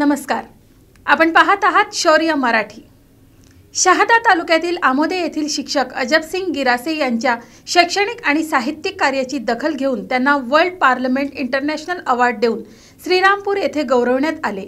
नमस्कार आपण पाहत आहात शौर्य मराठी शहादा तालुक्यातील आमोदे येथील शिक्षक अजबसिंग गिरासे यांच्या शैक्षणिक आणि साहित्यिक कार्याची दखल घेऊन त्यांना वर्ल्ड पार्लमेंट इंटरनॅशनल अवॉर्ड देऊन श्रीरामपूर येथे गौरवण्यात आले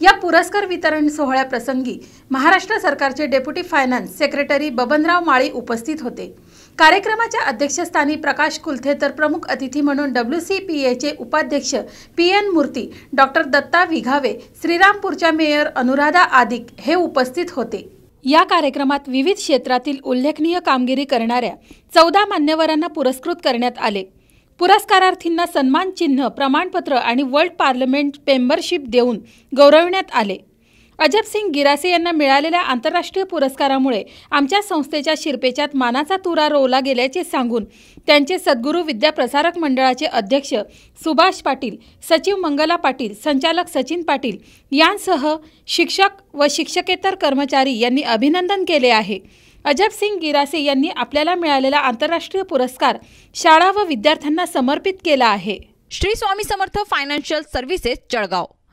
या पुरस्कार वितरण सोहळ्याप्रसंगी महाराष्ट्र सरकारचे deputy finance secretary Babanrao Mali उपस्थित होते कार्यक्रमाच्या अध्यक्षस्थानी प्रकाश कुलथे तर प्रमुख अतिथी म्हणून डब्ल्यू सी पी एचे उपाध्यक्ष P N Murthy doctor Datta Vighave श्रीरामपूरच्या मेयर अनुराधा आदिक हे उपस्थित होते या कार्यक्रमात विविध क्षेत्रातील उल्लेखनीय कामगिरी करणाऱ्या चौदा मान्यवरांना पुरस्कृत करण्यात आले पुरस्कारार्थींना सन्मान चिन्ह प्रमाणपत्र आणि वर्ल्ड पार्लमेंट मेंबरशिप देऊन गौरविण्यात आले अजब सिंग गिरासे यांना मिळालेल्या आंतरराष्ट्रीय पुरस्कारामुळे आमच्या संस्थेच्या शिरपेच्यात मानाचा तुरा रोवला गेल्याचे सांगून त्यांचे सद्गुरू विद्याप्रसारक मंडळाचे अध्यक्ष सुभाष पाटील सचिव मंगला पाटील संचालक सचिन पाटील यांसह शिक्षक व शिक्षकेतर कर्मचारी यांनी अभिनंदन केले आहे अजब सिंग गिरासे यांनी आपल्याला मिळालेला आंतरराष्ट्रीय पुरस्कार शाळा व विद्यार्थ्यांना समर्पित केला आहे श्री स्वामी समर्थ फायनान्शियल सर्व्हिसेस जळगाव